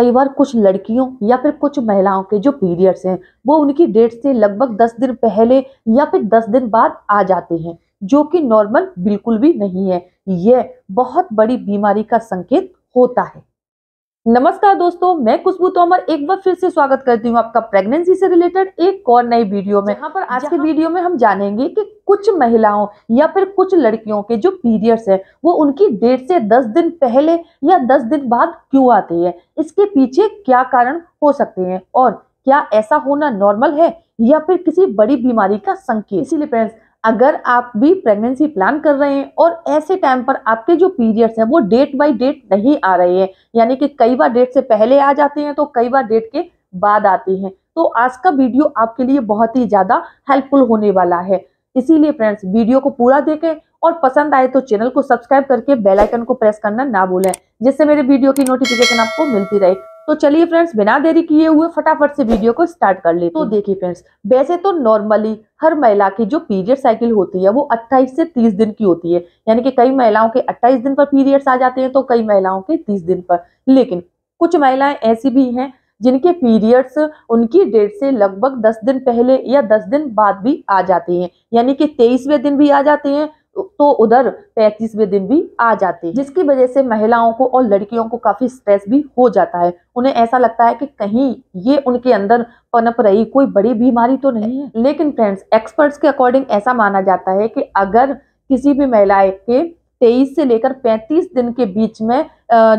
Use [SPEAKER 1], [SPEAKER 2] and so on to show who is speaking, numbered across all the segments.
[SPEAKER 1] कई बार कुछ लड़कियों या फिर कुछ महिलाओं के जो पीरियड्स हैं वो उनकी डेट से लगभग दस दिन पहले या फिर दस दिन बाद आ जाते हैं जो कि नॉर्मल बिल्कुल भी नहीं है यह बहुत बड़ी बीमारी का संकेत होता है नमस्कार दोस्तों मैं खुशबू तोमर एक बार फिर से स्वागत करती हूं आपका प्रेगनेंसी से रिलेटेड एक और नई वीडियो में यहाँ पर आज के वीडियो में हम जानेंगे कि कुछ महिलाओं या फिर कुछ लड़कियों के जो पीरियड्स हैं वो उनकी डेट से दस दिन पहले या दस दिन बाद क्यों आते हैं इसके पीछे क्या कारण हो सकते हैं और क्या ऐसा होना नॉर्मल है या फिर किसी बड़ी बीमारी का संकेत इसीलिए फ्रेंड्स अगर आप भी प्रेगनेंसी प्लान कर रहे हैं और ऐसे टाइम पर आपके जो पीरियड्स हैं वो डेट बाय डेट नहीं आ रहे हैं यानी कि कई बार डेट से पहले आ जाते हैं तो कई बार डेट के बाद आते हैं तो आज का वीडियो आपके लिए बहुत ही ज़्यादा हेल्पफुल होने वाला है इसीलिए फ्रेंड्स वीडियो को पूरा देखें और पसंद आए तो चैनल को सब्सक्राइब करके बेलाइकन को प्रेस करना ना भूलें जिससे मेरे वीडियो की नोटिफिकेशन आपको मिलती रहे तो चलिए फ्रेंड्स बिना देरी किए हुए फटाफट से वीडियो को स्टार्ट कर लेते तो देखिए फ्रेंड्स वैसे तो नॉर्मली हर महिला की जो पीरियड साइकिल होती है वो 28 से 30 दिन की होती है यानी कि कई महिलाओं के 28 दिन पर पीरियड्स आ जाते हैं तो कई महिलाओं के 30 दिन पर लेकिन कुछ महिलाएं ऐसी भी हैं जिनके पीरियड्स उनकी डेट से लगभग दस दिन पहले या दस दिन बाद भी आ जाते हैं यानी कि तेईसवें दिन भी आ जाते हैं तो उधर पैंतीसवें दिन भी आ जाते हैं जिसकी वजह से महिलाओं को और लड़कियों को काफी स्ट्रेस भी हो जाता है उन्हें ऐसा लगता है कि कहीं ये उनके अंदर पनप रही कोई बड़ी बीमारी तो नहीं है लेकिन फ्रेंड्स एक्सपर्ट्स के अकॉर्डिंग ऐसा माना जाता है कि अगर किसी भी महिलाएं के तेईस से लेकर पैंतीस दिन के बीच में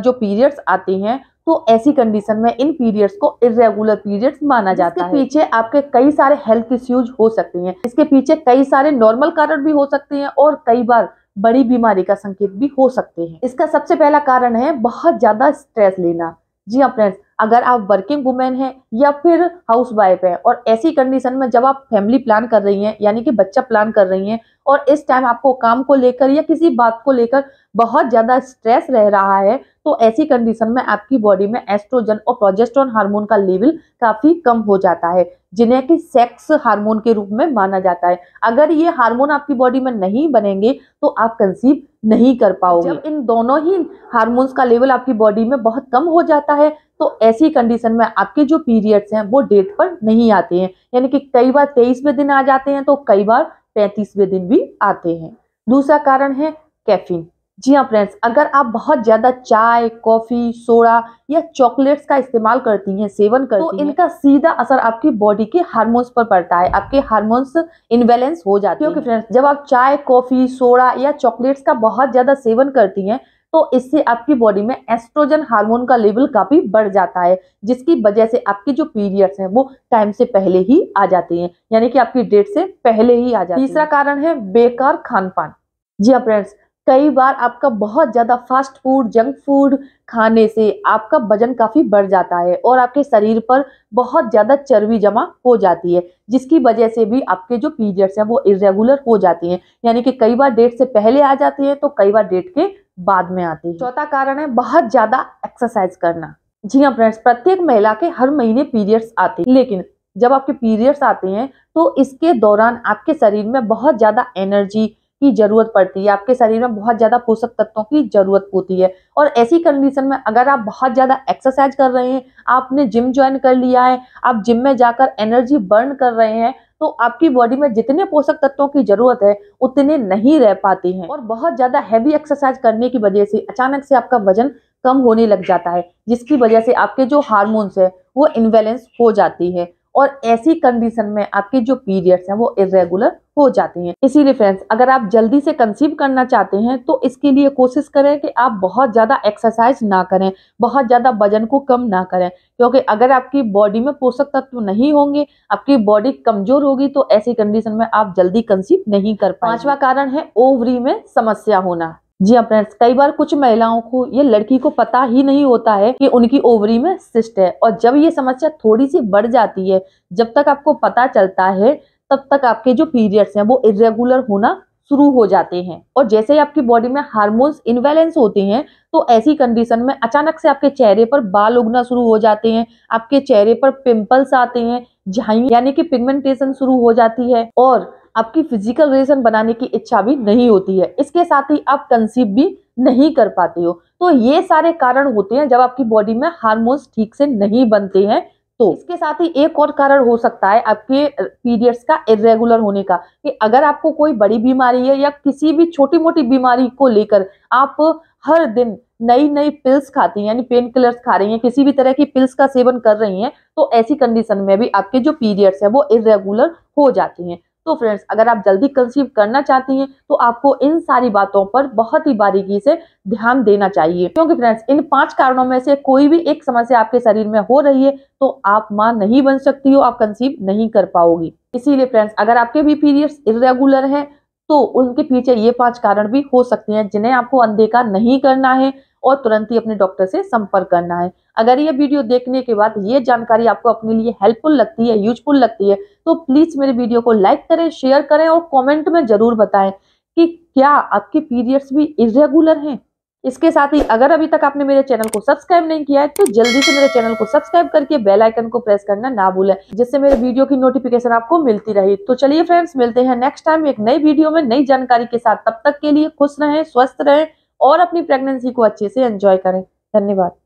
[SPEAKER 1] जो पीरियड्स आते हैं तो ऐसी कंडीशन में इन पीरियड्स को इरेगुलर पीरियड्स माना जाता है पीछे आपके कई सारे हेल्थ इश्यूज हो सकते हैं इसके पीछे कई सारे नॉर्मल कारण भी हो सकते हैं और कई बार बड़ी बीमारी का संकेत भी हो सकते हैं इसका सबसे पहला कारण है बहुत ज्यादा स्ट्रेस लेना जी हाँ फ्रेंड्स अगर आप वर्किंग वुमेन हैं या फिर हाउस वाइफ हैं और ऐसी कंडीशन में जब आप फैमिली प्लान कर रही हैं यानी कि बच्चा प्लान कर रही हैं और इस टाइम आपको काम को लेकर या किसी बात को लेकर बहुत ज़्यादा स्ट्रेस रह रहा है तो ऐसी कंडीशन में आपकी बॉडी में एस्ट्रोजन और प्रोजेस्ट्रॉन हार्मोन का लेवल काफ़ी कम हो जाता है जिन्हें कि सेक्स हार्मोन के रूप में माना जाता है अगर ये हार्मोन आपकी बॉडी में नहीं बनेंगे तो आप कंसीव नहीं कर पाओगे जब इन दोनों ही हार्मोन्स का लेवल आपकी बॉडी में बहुत कम हो जाता है तो ऐसी कंडीशन में आपके जो पीरियड्स हैं वो डेट पर नहीं आते हैं यानी कि कई बार तेईसवें दिन आ जाते हैं तो कई बार पैंतीसवें दिन भी आते हैं दूसरा कारण है कैफिन जी हाँ फ्रेंड्स अगर आप बहुत ज्यादा चाय कॉफी सोडा या चॉकलेट्स का इस्तेमाल करती हैं सेवन तो करती तो इनका इनका सीधा असर आपकी बॉडी के हार्मोन्स पर पड़ता है आपके हार्मोन्स इनबैलेंस हो जाते हैं क्योंकि फ्रेंड्स जब आप चाय कॉफी सोडा या चॉकलेट्स का बहुत ज्यादा सेवन करती हैं तो इससे आपकी बॉडी में एस्ट्रोजन हार्मोन का लेवल काफी बढ़ जाता है जिसकी वजह से आपके जो पीरियड्स हैं वो टाइम से पहले ही आ जाते हैं यानी कि आपकी डेट से पहले ही आ जाते हैं तीसरा कारण है बेकार खान पान जी हाँ फ्रेंड्स कई बार आपका बहुत ज़्यादा फास्ट फूड जंक फूड खाने से आपका वजन काफ़ी बढ़ जाता है और आपके शरीर पर बहुत ज़्यादा चर्बी जमा हो जाती है जिसकी वजह से भी आपके जो पीरियड्स हैं वो इरेगुलर हो जाती हैं यानी कि कई बार डेट से पहले आ जाती है तो कई बार डेट के बाद में आती है चौथा कारण है बहुत ज़्यादा एक्सरसाइज करना जी हाँ फ्रेंड्स प्रत्येक महिला के हर महीने पीरियड्स आते हैं लेकिन जब आपके पीरियड्स आते हैं तो इसके दौरान आपके शरीर में बहुत ज़्यादा एनर्जी की जरूरत पड़ती है आपके शरीर में बहुत ज्यादा पोषक तत्वों की जरूरत होती है और ऐसी कंडीशन में अगर आप बहुत ज्यादा एक्सरसाइज कर रहे हैं आपने जिम ज्वाइन कर लिया है आप जिम में जाकर एनर्जी बर्न कर रहे हैं तो आपकी बॉडी में जितने पोषक तत्वों की जरूरत है उतने नहीं रह पाते हैं और बहुत ज्यादा हैवी एक्सरसाइज करने की वजह से अचानक से आपका वजन कम होने लग जाता है जिसकी वजह से आपके जो हार्मोन्स है वो इनबैलेंस हो जाती है और ऐसी कंडीशन में आपके जो पीरियड्स हैं वो इरेगुलर हो जाते हैं इसीलिए फ्रेंड्स अगर आप जल्दी से कंसीव करना चाहते हैं तो इसके लिए कोशिश करें कि आप बहुत ज़्यादा एक्सरसाइज ना करें बहुत ज़्यादा वजन को कम ना करें क्योंकि अगर आपकी बॉडी में पोषक तत्व नहीं होंगे आपकी बॉडी कमजोर होगी तो ऐसी कंडीशन में आप जल्दी कंसीव नहीं कर पांचवा कारण है ओवरी में समस्या होना जी हाँ फ्रेंड्स कई बार कुछ महिलाओं को ये लड़की को पता ही नहीं होता है कि उनकी ओवरी में सिस्ट है और जब ये समस्या थोड़ी सी बढ़ जाती है जब तक आपको पता चलता है तब तक आपके जो पीरियड्स हैं वो इरेगुलर होना शुरू हो जाते हैं और जैसे ही आपकी बॉडी में हार्मोन्स इनबैलेंस होते हैं तो ऐसी कंडीशन में अचानक से आपके चेहरे पर बाल उगना शुरू हो जाते हैं आपके चेहरे पर पिंपल्स आते हैं झाई यानी कि पिगमेंटेशन शुरू हो जाती है और आपकी फिजिकल रिलेशन बनाने की इच्छा भी नहीं होती है इसके साथ ही आप कंसीव भी नहीं कर पाते हो तो ये सारे कारण होते हैं जब आपकी बॉडी में हार्मोन्स ठीक से नहीं बनते हैं तो इसके साथ ही एक और कारण हो सकता है आपके पीरियड्स का इरेगुलर होने का कि अगर आपको कोई बड़ी बीमारी है या किसी भी छोटी मोटी बीमारी को लेकर आप हर दिन नई नई पिल्स खाती हैं यानी पेन किलर्स खा रही हैं किसी भी तरह की पिल्स का सेवन कर रही हैं तो ऐसी कंडीशन में भी आपके जो पीरियड्स हैं वो इरेगुलर हो जाते हैं तो फ्रेंड्स अगर आप जल्दी कंसीव करना चाहती हैं तो आपको इन सारी बातों पर बहुत ही बारीकी से ध्यान देना चाहिए क्योंकि फ्रेंड्स इन पांच कारणों में से कोई भी एक समस्या आपके शरीर में हो रही है तो आप माँ नहीं बन सकती हो आप कंसीव नहीं कर पाओगी इसीलिए फ्रेंड्स अगर आपके भी पीरियड्स इरेगुलर हैं तो उनके पीछे ये पांच कारण भी हो सकते हैं जिन्हें आपको अनदेखा नहीं करना है और तुरंत ही अपने डॉक्टर से संपर्क करना है अगर ये वीडियो देखने के बाद ये जानकारी आपको अपने लिए हेल्पफुल लगती है यूजफुल लगती है तो प्लीज मेरे वीडियो को लाइक करें शेयर करें और कॉमेंट में जरूर बताएं कि क्या आपके पीरियड्स भी इरेगुलर हैं इसके साथ ही अगर अभी तक आपने मेरे चैनल को सब्सक्राइब नहीं किया है तो जल्दी से मेरे चैनल को सब्सक्राइब करके बेल आइकन को प्रेस करना ना भूलें जिससे मेरे वीडियो की नोटिफिकेशन आपको मिलती रही तो चलिए फ्रेंड्स मिलते हैं नेक्स्ट टाइम एक नई वीडियो में नई जानकारी के साथ तब तक के लिए खुश रहें स्वस्थ रहें और अपनी प्रेगनेंसी को अच्छे से एंजॉय करें धन्यवाद